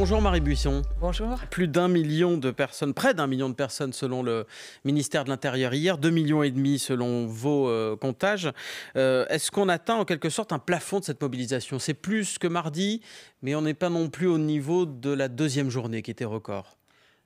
Bonjour Marie Buisson. Bonjour. Plus d'un million de personnes, près d'un million de personnes selon le ministère de l'Intérieur hier, deux millions et demi selon vos euh, comptages. Euh, est-ce qu'on atteint en quelque sorte un plafond de cette mobilisation C'est plus que mardi, mais on n'est pas non plus au niveau de la deuxième journée qui était record.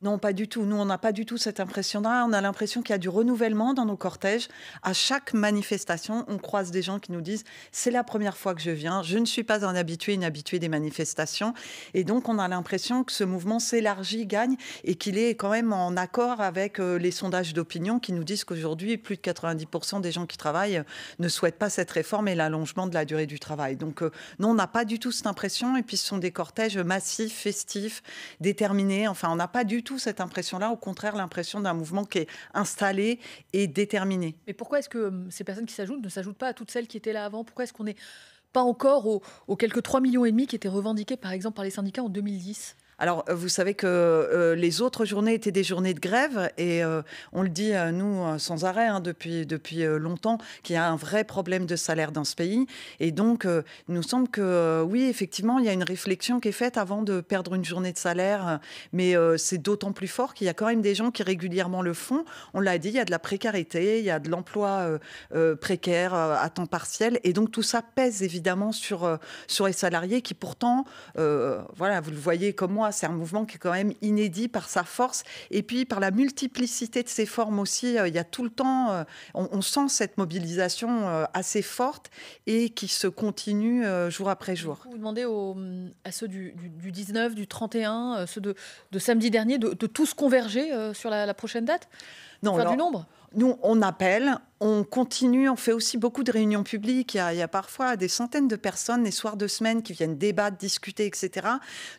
Non, pas du tout. Nous, on n'a pas du tout cette impression-là. On a l'impression qu'il y a du renouvellement dans nos cortèges. À chaque manifestation, on croise des gens qui nous disent c'est la première fois que je viens, je ne suis pas un habitué, une habituée des manifestations. Et donc, on a l'impression que ce mouvement s'élargit, gagne et qu'il est quand même en accord avec euh, les sondages d'opinion qui nous disent qu'aujourd'hui, plus de 90% des gens qui travaillent euh, ne souhaitent pas cette réforme et l'allongement de la durée du travail. Donc, euh, non, on n'a pas du tout cette impression. Et puis, ce sont des cortèges massifs, festifs, déterminés. Enfin, on n'a pas du tout cette impression-là, au contraire l'impression d'un mouvement qui est installé et déterminé. Mais pourquoi est-ce que euh, ces personnes qui s'ajoutent ne s'ajoutent pas à toutes celles qui étaient là avant Pourquoi est-ce qu'on n'est pas encore aux, aux quelques 3,5 millions qui étaient revendiqués par exemple par les syndicats en 2010 alors, euh, vous savez que euh, les autres journées étaient des journées de grève et euh, on le dit, nous, sans arrêt, hein, depuis, depuis longtemps, qu'il y a un vrai problème de salaire dans ce pays. Et donc, il nous semble que, oui, effectivement, il y a une réflexion qui est faite avant de perdre une journée de salaire. Mais c'est d'autant plus fort qu'il y a quand même des gens qui régulièrement le font. On l'a dit, il y a de la précarité, il y a de l'emploi précaire à temps partiel. Et donc, tout ça pèse évidemment sur, sur les salariés qui, pourtant, voilà, vous le voyez comme moi, c'est un mouvement qui est quand même inédit par sa force et puis par la multiplicité de ses formes aussi. Euh, il y a tout le temps, euh, on, sent cette mobilisation euh, assez forte et qui se continue jour après jour. Vous demandez à ceux du, 19, du 31, ceux de, samedi dernier, de, tous converger sur la, prochaine date non, enfin, du nombre nous, on appelle, on continue, on fait aussi beaucoup de réunions publiques. Il y, a, parfois des centaines de personnes les soirs de semaine qui viennent débattre, discuter, etc.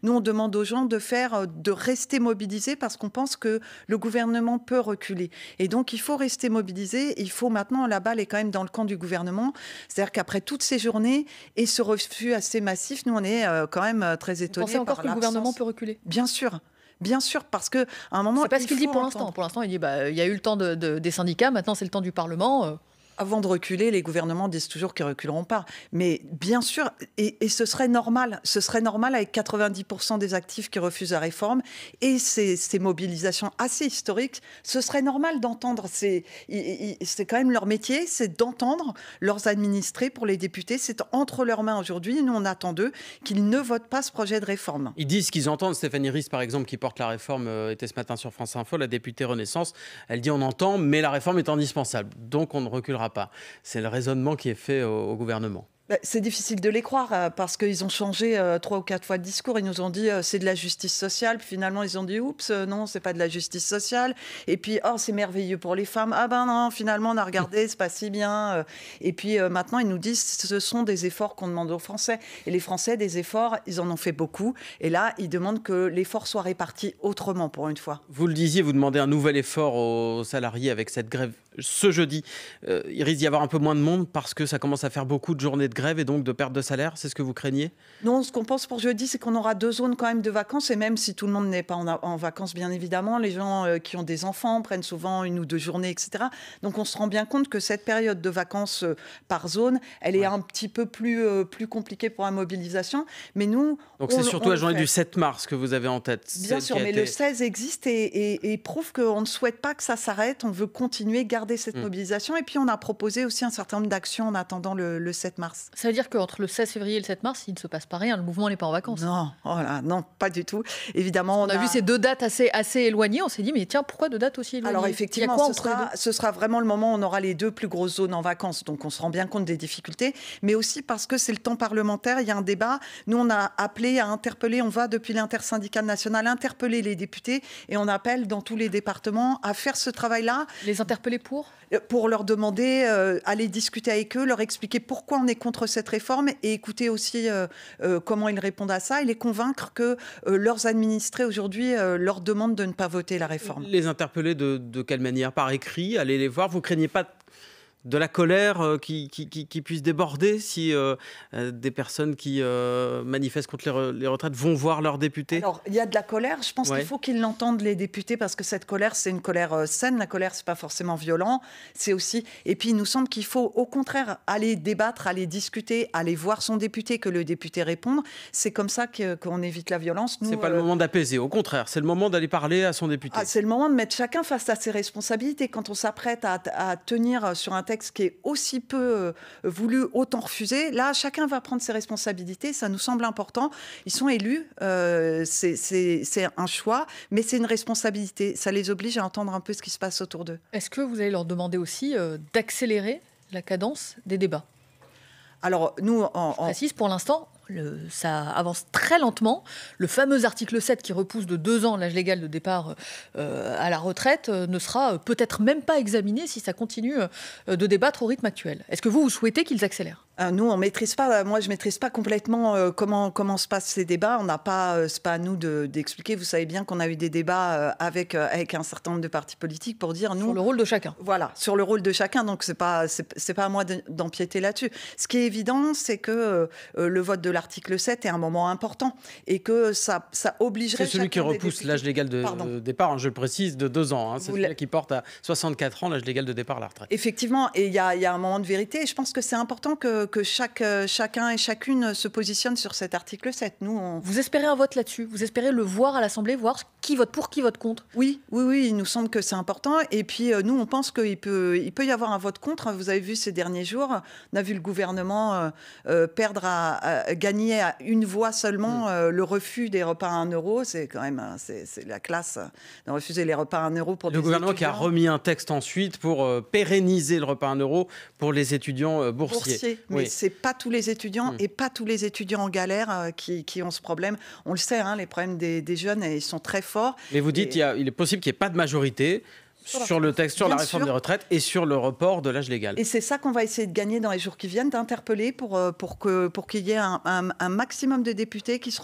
Nous, on demande aux gens de faire, euh, de rester mobilisés parce qu'on pense que le gouvernement peut reculer. Et donc, il faut rester mobilisé. Il faut maintenant, la balle est quand même dans le camp du gouvernement. C'est-à-dire qu'après toutes ces journées et ce refus assez massif, nous, on est euh, quand même euh, très étonnés. Vous encore que le gouvernement peut reculer Bien sûr. Bien sûr, parce que à un moment. C'est pas ce qu'il dit pour l'instant. Pour l'instant, il dit bah, il y a eu le temps des syndicats, maintenant c'est le temps du Parlement. Euh avant de reculer, les gouvernements disent toujours qu'ils reculeront pas. Mais bien sûr, et, ce serait normal, ce serait normal avec 90% des actifs qui refusent la réforme et ces, ces mobilisations assez historiques, ce serait normal d'entendre. C'est quand même leur métier, c'est d'entendre leurs administrés pour les députés. C'est entre leurs mains aujourd'hui. Nous, on attend d'eux qu'ils ne votent pas ce projet de réforme. Ils disent qu'ils entendent. Stéphanie Ries, par exemple, qui porte la réforme, euh, était ce matin sur France Info, la députée Renaissance. Elle dit on entend, mais la réforme est indispensable. Donc on ne reculera pas. C'est le raisonnement qui est fait au, gouvernement. Bah, c'est difficile de les croire euh, parce qu'ils ont changé euh, trois ou quatre fois de discours. Ils nous ont dit euh, c'est de la justice sociale. Puis finalement, ils ont dit oups, non, c'est pas de la justice sociale. Et puis, oh, c'est merveilleux pour les femmes. Ah ben non, finalement, on a regardé, c'est pas si bien. Et puis maintenant, ils nous disent ce sont des efforts qu'on demande aux Français. Et les Français, des efforts, ils en ont fait beaucoup. Et là, ils demandent que l'effort soit réparti autrement pour une fois. Vous le disiez, vous demandez un nouvel effort aux salariés avec cette grève ce jeudi, euh, il risque d'y avoir un peu moins de monde parce que ça commence à faire beaucoup de journées de grève et donc de perte de salaire C'est ce que vous craignez Non, ce qu'on pense pour jeudi, c'est qu'on aura deux zones quand même de vacances et même si tout le monde n'est pas en, vacances, bien évidemment, les gens euh, qui ont des enfants prennent souvent une ou deux journées, etc. Donc on se rend bien compte que cette période de vacances euh, par zone, elle est un petit peu plus, plus compliquée pour la mobilisation. Mais nous. Donc c'est surtout la journée du 7 mars que vous avez en tête. Bien sûr, mais le 16 existe et, et prouve qu'on ne souhaite pas que ça s'arrête, on veut continuer, garder cette mm. mobilisation. Et puis, on a proposé aussi un certain nombre d'actions en attendant le, 7 mars. Ça veut dire qu'entre le 16 février et le 7 mars, il ne se passe pas rien. Le mouvement n'est pas en vacances. Non, oh non, pas du tout. Évidemment, on, a, vu ces deux dates assez, assez éloignées. On s'est dit, mais tiens, pourquoi deux dates aussi éloignées Alors, effectivement, ce, sera, ce sera vraiment le moment où on aura les deux plus grosses zones en vacances. Donc, on se rend bien compte des difficultés. Mais aussi parce que c'est le temps parlementaire, il y a un débat. Nous, on a appelé à interpeller, on va depuis l'intersyndicat national interpeller les députés et on appelle dans tous les départements à faire ce travail-là. Les interpeller pour euh, pour leur demander, euh, aller discuter avec eux, leur expliquer pourquoi on est contre cette réforme et écouter aussi euh, comment ils répondent à ça et les convaincre que leurs administrés aujourd'hui leur demandent de ne pas voter la réforme. Les interpeller de, de quelle manière Par écrit Aller les voir Vous craignez pas de la colère euh, qui, puisse déborder si euh, euh, des personnes qui manifestent contre les, retraites vont voir leurs député Alors, il y a de la colère. Je pense qu'il faut qu'ils l'entendent, les députés, parce que cette colère, c'est une colère saine. La colère, c'est pas forcément violent. C'est aussi. Et puis, il nous semble qu'il faut, au contraire, aller débattre, aller discuter, aller voir son député, que le député réponde. C'est comme ça qu'on évite la violence. C'est pas le moment d'apaiser. Au contraire, c'est le moment d'aller parler à son député. Ah, c'est le moment de mettre chacun face à ses responsabilités. Quand on s'apprête à, tenir sur un texte ce qui est aussi peu euh, voulu, autant refusé. Là, chacun va prendre ses responsabilités. Ça nous semble important. Ils sont élus. Euh, c'est un choix, mais c'est une responsabilité. Ça les oblige à entendre un peu ce qui se passe autour d'eux. Est-ce que vous allez leur demander aussi euh, d'accélérer la cadence des débats alors, nous, en, Je précise, pour l'instant, ça avance très lentement. Le fameux article 7 qui repousse de deux ans l'âge légal de départ euh, à la retraite euh, ne sera euh, peut-être même pas examiné si ça continue de débattre au rythme actuel. Est-ce que vous, vous souhaitez qu'ils accélèrent ah, nous, on maîtrise pas. Moi, je maîtrise pas complètement euh, comment comment se passent ces débats. On n'a pas, euh, c'est pas à nous d'expliquer. Vous savez bien qu'on a eu des débats euh, avec avec un certain nombre de partis politiques pour dire nous sur le rôle de chacun. Voilà, sur le rôle de chacun. Donc c'est pas c'est pas à moi d'empiéter là-dessus. Ce qui est évident, c'est que le vote de l'article 7 est un moment important et que ça ça obligerait. C'est celui qui repousse l'âge légal de départ, hein, je le précise, de deux ans. Hein. c'est celui qui porte à 64 ans l'âge légal de départ à la retraite. Effectivement, et il y a un moment de vérité. Et je pense que c'est important que euh, que, chaque, euh, chacun et chacune se positionne sur cet article 7. Nous, Vous espérez un vote là-dessus Vous espérez le voir à l'Assemblée, voir qui vote pour, qui vote contre Oui, oui, oui, il nous semble que c'est important. Et puis, euh, nous, on pense qu'il peut, il peut y avoir un vote contre. Vous avez vu ces derniers jours, on a vu le gouvernement perdre à, gagner à une voix seulement mm. le refus des repas à 1 euro. C'est quand même hein, c'est la classe de refuser les repas à 1 euro pour le gouvernement qui a remis un texte ensuite pour pérenniser le repas à 1 euro pour les étudiants boursiers mais oui. c'est pas tous les étudiants mm. et pas tous les étudiants en galère euh, qui, ont ce problème. On le sait, hein, les problèmes des, des jeunes, ils sont très forts. Mais vous dites, qu'il il, est possible qu'il n'y ait pas de majorité sur le texte, sur la réforme des retraites et sur le report de l'âge légal. Et c'est ça qu'on va essayer de gagner dans les jours qui viennent, d'interpeller pour, euh, pour qu'il pour y ait un maximum de députés qui seront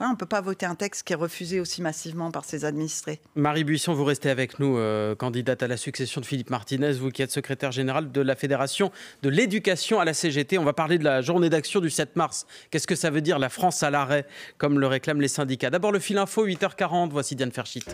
on ne peut pas voter un texte qui est refusé aussi massivement par ses administrés. Marie Buisson, vous restez avec nous, euh, candidate à la succession de Philippe Martinez, vous qui êtes secrétaire général de la Fédération de l'éducation à la CGT. On va parler de la journée d'action du 7 mars. Qu'est-ce que ça veut dire la France à l'arrêt, comme le réclament les syndicats D'abord le fil info, 8h40, voici Diane Ferchit.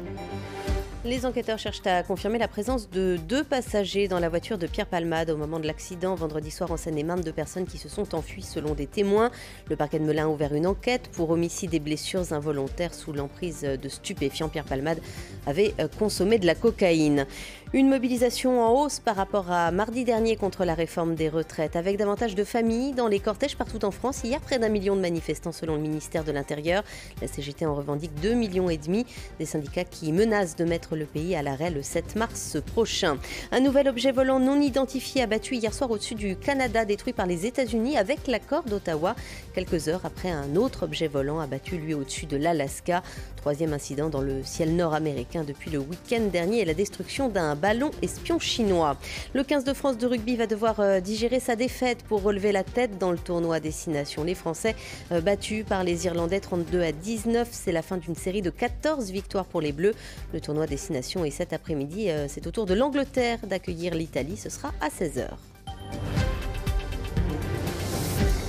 Les enquêteurs cherchent à confirmer la présence de deux passagers dans la voiture de Pierre Palmade au moment de l'accident vendredi soir en Seine-et-Marne, deux personnes qui se sont enfuies selon des témoins. Le parquet de Melun a ouvert une enquête pour homicide et blessures involontaires sous l'emprise de stupéfiants. Pierre Palmade avait euh, consommé de la cocaïne. Une mobilisation en hausse par rapport à mardi dernier contre la réforme des retraites, avec davantage de familles dans les cortèges partout en France. Hier, près d'un million de manifestants selon le ministère de l'Intérieur. La CGT en revendique 2 millions et demi, des syndicats qui menacent de mettre le pays à l'arrêt le 7 mars prochain. Un nouvel objet volant non identifié abattu hier soir au-dessus du Canada, détruit par les États-Unis avec l'accord d'Ottawa, quelques heures après un autre objet volant abattu lui au-dessus de l'Alaska. Troisième incident dans le ciel nord-américain depuis le week-end dernier et la destruction d'un ballon espion chinois. Le 15 de France de rugby va devoir euh, digérer sa défaite pour relever la tête dans le tournoi destination. Les Français euh, battus par les Irlandais 32 à 19, c'est la fin d'une série de 14 victoires pour les Bleus. Le tournoi destination est cet après-midi, euh, c'est au tour de l'Angleterre d'accueillir l'Italie, ce sera à 16h.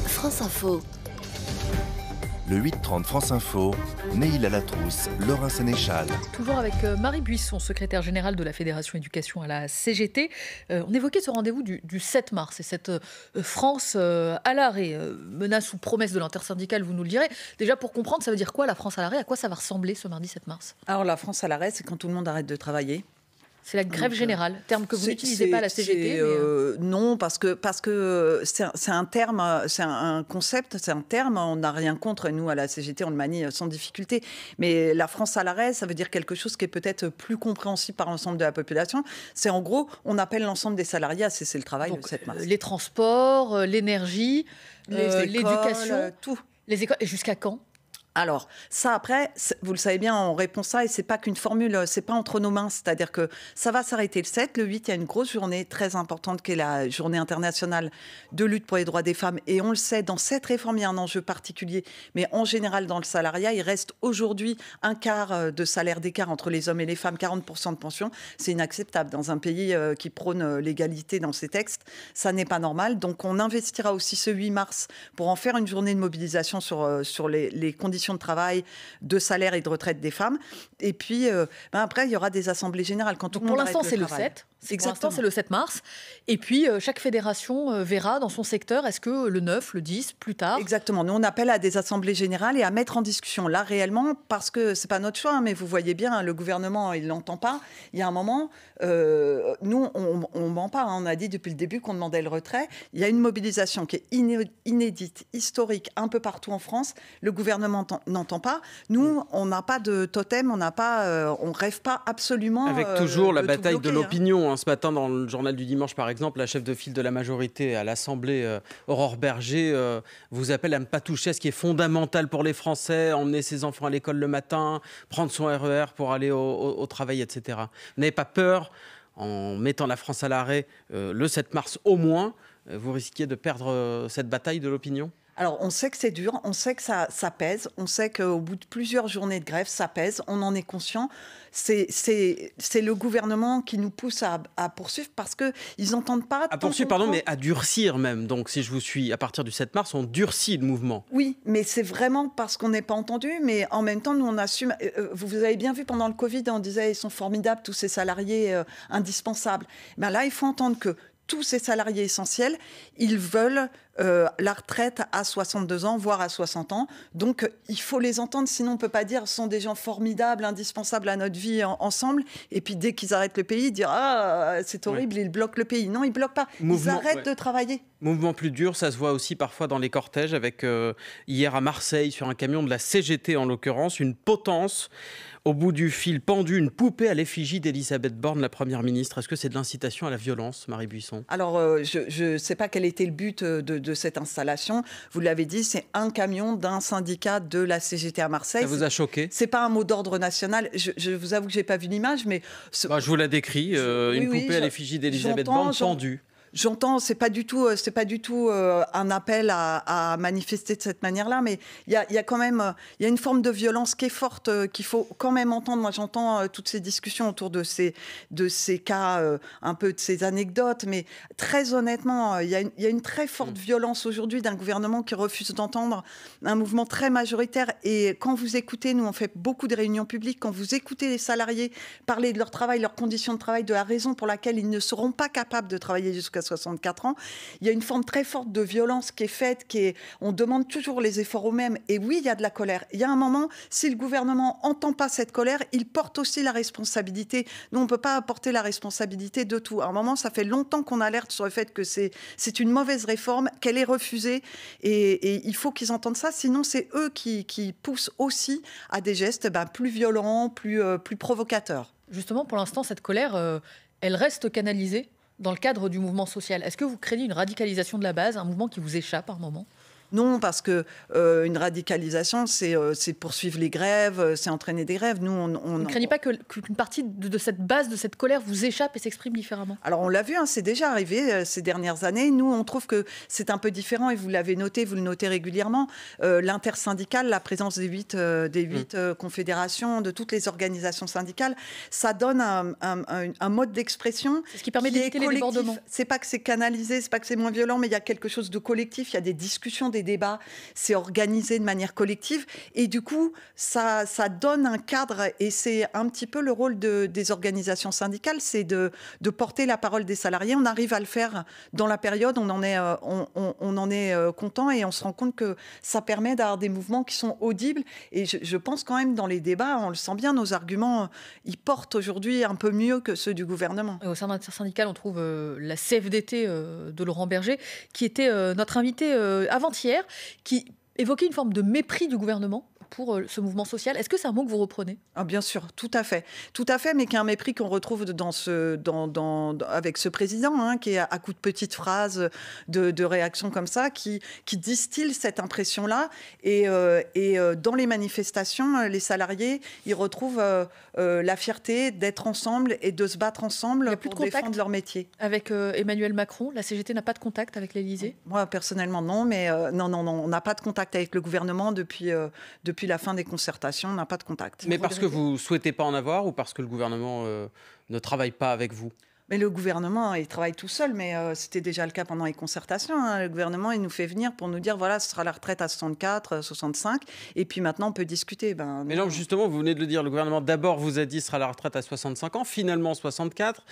France Info le 8-30 France Info, Neil trousse Laurent Sénéchal. Toujours avec euh, Marie Buisson, secrétaire générale de la Fédération éducation à la CGT. Euh, on évoquait ce rendez-vous du, 7 mars et cette euh, France à l'arrêt, menace ou promesse de l'intersyndicale, vous nous le direz. Déjà pour comprendre, ça veut dire quoi la France à l'arrêt À quoi ça va ressembler ce mardi 7 mars Alors la France à l'arrêt, c'est quand tout le monde arrête de travailler c'est la grève euh, générale, terme que vous n'utilisez pas à la CGT. Euh, euh, non, parce que parce que c'est un, terme, c'est un, concept, c'est un terme. On n'a rien contre nous à la CGT, on le manie sans difficulté. Mais la France à ça veut dire quelque chose qui est peut-être plus compréhensible par l'ensemble de la population. C'est en gros, on appelle l'ensemble des salariés à cesser le travail de cette 7 Les transports, l'énergie, l'éducation, tout. Les écoles. Et jusqu'à quand alors, ça après, vous le savez bien, on répond ça et c'est pas qu'une formule, euh, c'est pas entre nos mains. C'est-à-dire que ça va s'arrêter le 7. Le 8, il y a une grosse journée très importante qui est la journée internationale de lutte pour les droits des femmes. Et on le sait, dans cette réforme, il y a un enjeu particulier. Mais en général, dans le salariat, il reste aujourd'hui un quart euh, de salaire d'écart entre les hommes et les femmes, 40% de pension. C'est inacceptable. Dans un pays euh, qui prône l'égalité dans ses textes, ça n'est pas normal. Donc, on investira aussi ce 8 mars pour en faire une journée de mobilisation sur, sur les conditions de travail, de salaire et de retraite des femmes. Et puis, euh, ben après, il y aura des assemblées générales. Quand pour l'instant, c'est le, 7 7. Exactement. C'est le 7 mars. Et puis, euh, chaque fédération euh, verra dans son secteur, est-ce que le 9, le 10, plus tard Exactement. Nous, on appelle à des assemblées générales et à mettre en discussion, là, réellement, parce que c'est pas notre choix, hein, mais vous voyez bien, le gouvernement, il l'entend pas. Il y a un moment, nous, on, ne ment pas. Hein. on a dit depuis le début qu'on demandait le retrait. Il y a une mobilisation qui est inédite, historique, un peu partout en France. Le gouvernement n'entend pas. Nous, mm. on n'a pas de totem, on n'a pas, euh, on rêve pas absolument. Avec euh, toujours la bataille de hein. l'opinion. Hein. Ce matin, dans le journal du dimanche, par exemple, la chef de file de la majorité à l'Assemblée, euh, Aurore Berger, vous appelle à ne pas toucher ce qui est fondamental pour les Français, emmener ses enfants à l'école le matin, prendre son RER e pour aller au, travail, etc. n'avez pas peur en mettant la France à l'arrêt le 7 mars au moins, vous risquiez de perdre cette bataille de l'opinion alors, on sait que c'est dur, on sait que ça, pèse, on sait qu'au bout de plusieurs journées de grève, ça pèse, on en est conscient. C'est le gouvernement qui nous pousse à, poursuivre parce qu'ils n'entendent pas. À poursuivre, pardon, mais à durcir même. Donc, si je vous suis, à partir du 7 mars, on durcit le mouvement. Oui, mais c'est vraiment parce qu'on n'est pas entendu, mais en même temps, nous, on assume. Euh, euh, vous avez bien vu pendant le Covid, on disait ils sont formidables, tous ces salariés euh, indispensables. Ben là, il faut entendre que tous ces salariés essentiels, ils veulent euh, la retraite à 62 ans, voire à 60 ans. Donc il faut les entendre, sinon on ne peut pas dire ce sont des gens formidables, indispensables à notre vie ensemble. Et puis dès qu'ils arrêtent le pays, dire ah c'est horrible, ils bloquent le pays. Non, ils bloquent pas. ils arrêtent de travailler. Mouvement plus dur, ça se voit aussi parfois dans les cortèges. Avec euh, hier à Marseille sur un camion de la CGT en l'occurrence, une potence au bout du fil pendu, une poupée à l'effigie d'Elisabeth Borne, la Première ministre. Est-ce que c'est de l'incitation à la violence, Marie Buisson Alors, euh, je ne sais pas quel était le but de, de cette installation. Vous l'avez dit, c'est un camion d'un syndicat de la CGT à Marseille. Ça vous a choqué C'est pas un mot d'ordre national. Je, vous avoue que j'ai pas vu l'image, mais bah, je vous la décris. Euh, une poupée à l'effigie d'Elisabeth Bande tendue j'entends, c'est pas du tout, euh, c'est pas du tout euh, un appel à, manifester de cette manière-là, mais il y a, quand même, euh, il y a une forme de violence qui est forte, qu'il faut quand même entendre. Moi, j'entends toutes ces discussions autour de ces, de ces cas, un peu de ces anecdotes, mais très honnêtement, il y, a une, très forte mm. violence aujourd'hui d'un gouvernement qui refuse d'entendre un mouvement très majoritaire. Et quand vous écoutez, nous, on fait beaucoup de réunions publiques, quand vous écoutez les salariés parler de leur travail, leurs conditions de travail, de la raison pour laquelle ils ne seront pas capables de travailler jusqu'à 64 ans, il y a une forme très forte de violence qui est faite, qui est, on demande toujours les efforts aux mêmes. Et oui, il y a de la colère. Il y a un moment, si le gouvernement n'entend pas cette colère, il porte aussi la responsabilité. Nous, on peut pas apporter la responsabilité de tout. À un moment, ça fait longtemps qu'on alerte sur le fait que c'est c'est une mauvaise réforme, qu'elle est refusée, et, il faut qu'ils entendent ça. Sinon, c'est eux qui, poussent aussi à des gestes ben, plus violents, plus euh, plus provocateurs. Justement, pour l'instant, cette colère, euh, elle reste canalisée dans le cadre du mouvement social Est-ce que vous craignez une radicalisation de la base, un mouvement qui vous échappe par moment non, parce que euh, une radicalisation, euh, c'est poursuivre les grèves, euh, c'est entraîner des grèves. Nous, on, vous ne craignez pas qu'une partie de, cette base, de cette colère, vous échappe et s'exprime différemment Alors, on l'a vu, hein, c'est déjà arrivé ces dernières années. Nous, on trouve que c'est un peu différent et vous l'avez noté, vous le notez régulièrement. L'intersyndicale, la présence des huit, mm. confédérations, de toutes les organisations syndicales, ça donne un, mode d'expression. Ce qui permet d'éviter les débordements. C'est pas que c'est canalisé, c'est pas que c'est moins violent, mais il y a quelque chose de collectif, il y a des discussions, les débats, c'est organisé de manière collective. Et du coup, ça, ça donne un cadre et c'est un petit peu le rôle de, des organisations syndicales, c'est de, de, porter la parole des salariés. On arrive à le faire dans la période, on en est, euh, on, en est euh, content et on se rend compte que ça permet d'avoir des mouvements qui sont audibles. Et je, pense quand même dans les débats, on le sent bien, nos arguments, euh, ils portent aujourd'hui un peu mieux que ceux du gouvernement. Et au sein de l'inter-syndical, on trouve la CFDT de Laurent Berger, qui était notre invité avant-hier qui évoquait une forme de mépris du gouvernement pour euh, ce mouvement social. Est-ce que c'est un mot que vous reprenez ah, Bien sûr, tout à fait. Tout à fait, mais qui est un mépris qu'on retrouve dans ce, dans, avec ce président, hein, qui est à, coup de petites phrases, de, de réactions comme ça, qui, qui distille cette impression-là. Et, euh, et euh, dans les manifestations, les salariés, ils retrouvent la fierté d'être ensemble et de se battre ensemble plus pour de défendre leur métier. Avec Emmanuel Macron, la CGT n'a pas de contact avec l'Elysée Moi, personnellement, non, mais non, non, non, on n'a pas de contact avec le gouvernement depuis, depuis depuis la fin des concertations, on n'a pas de contact. Mais parce que vous ne souhaitez pas en avoir ou parce que le gouvernement euh, ne travaille pas avec vous mais le gouvernement, il travaille tout seul, mais euh, c'était déjà le cas pendant les concertations. Hein. Le gouvernement, il nous fait venir pour nous dire voilà, ce sera la retraite à 64, 65, euh, et puis maintenant on peut discuter. Ben, mais non, justement, vous venez de le dire, le gouvernement d'abord vous a dit ce sera la retraite à 65 ans, finalement 64,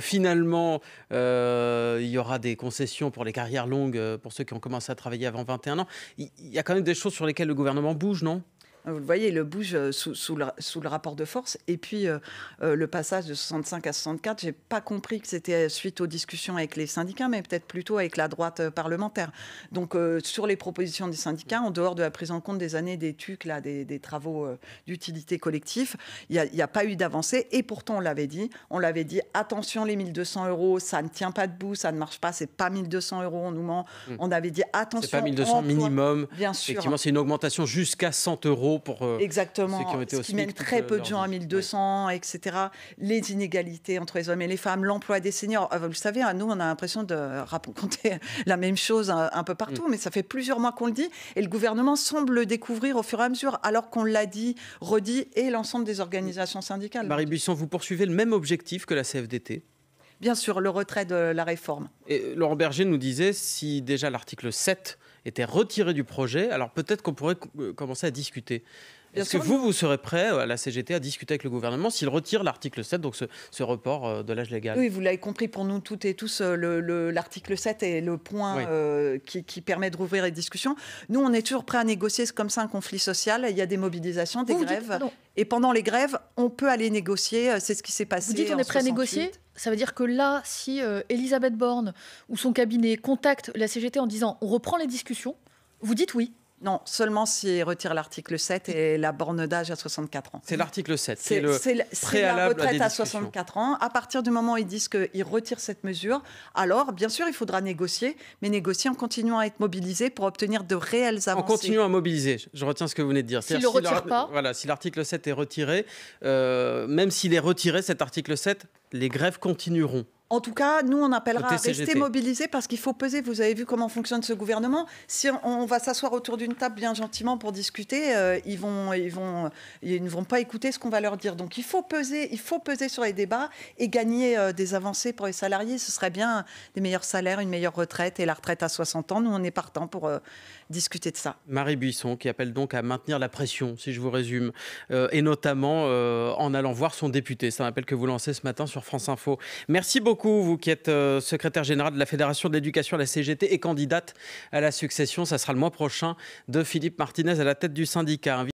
finalement il y aura des concessions pour les carrières longues, pour ceux qui ont commencé à travailler avant 21 ans. Il y a quand même des choses sur lesquelles le gouvernement bouge, non vous le voyez, euh, le bouge sous, sous, le, rapport de force. Et puis, euh, euh, le passage de 65 à 64, j'ai pas compris que c'était suite aux discussions avec les syndicats, mais peut-être plutôt avec la droite parlementaire. Donc, sur les propositions des syndicats, en dehors de la prise en compte des années des là, des, travaux d'utilité collective, il n'y a, pas eu d'avancée. Et pourtant, on l'avait dit. On l'avait dit, attention, les 1200 euros, ça ne tient pas debout, ça ne marche pas, c'est pas 1200 euros, on nous ment. Hmm. On avait dit, attention. n'est pas 1200 minimum. Bien sûr. Effectivement, c'est une augmentation jusqu'à 100 euros pour euh, Exactement. ceux qui Ce qui mène très euh, peu de gens à 1200, etc. Les inégalités entre les hommes et les femmes, l'emploi des seniors. Ah, vous le savez, hein, nous, on a l'impression de raconter la même chose un, peu partout, mm. mais ça fait plusieurs mois qu'on le dit et le gouvernement semble le découvrir au fur et à mesure, alors qu'on l'a dit, redit et l'ensemble des organisations syndicales. Marie Buisson, vous poursuivez le même objectif que la CFDT Bien sûr, le retrait de la réforme. Et Laurent Berger nous disait si déjà l'article 7 était retiré du projet, alors peut-être qu'on pourrait euh, commencer à discuter. Est-ce que vous, vous serez prêt euh, à la CGT à discuter avec le gouvernement s'il retire l'article 7, donc ce, report euh, de l'âge légal Oui, vous l'avez compris, pour nous toutes et tous, euh, l'article 7 est le point qui, permet de rouvrir les discussions. Nous, on est toujours prêt à négocier comme ça un conflit social. Il y a des mobilisations, des grèves. et pendant les grèves, on peut aller négocier. C'est ce qui s'est passé. Vous dites on est prêt à négocier ça veut dire que là, si Elisabeth Borne ou son cabinet contactent la CGT en disant on reprend les discussions, vous dites oui. Non, seulement s'il retire l'article 7 et la borne d'âge à 64 ans. C'est l'article 7, c'est la retraite à, 64 ans. À partir du moment où ils disent qu'ils retirent cette mesure, alors bien sûr il faudra négocier, mais négocier en continuant à être mobilisé pour obtenir de réelles avancées. En continuant à mobiliser, je retiens ce que vous venez de dire. si Voilà, si l'article 7 est retiré, euh, même s'il est retiré, cet article 7, les grèves continueront. En tout cas, nous, on appellera à rester mobilisés parce qu'il faut peser. Vous avez vu comment fonctionne ce gouvernement. Si on va s'asseoir autour d'une table bien gentiment pour discuter, euh, ils, vont, ils, vont, euh, ils ne vont pas écouter ce qu'on va leur dire. Donc il faut peser, il faut peser sur les débats et gagner euh, des avancées pour les salariés. Ce serait bien des meilleurs salaires, une meilleure retraite et la retraite à 60 ans. Nous, on est partant pour discuter de ça. Marie Buisson qui appelle donc à maintenir la pression, si je vous résume, euh, et notamment euh, en allant voir son député. C'est un appel que vous lancez ce matin sur France Info. Merci beaucoup, vous qui êtes euh, secrétaire générale de la Fédération de l'éducation à la CGT et candidate à la succession. Ça sera le mois prochain de Philippe Martinez à la tête du syndicat.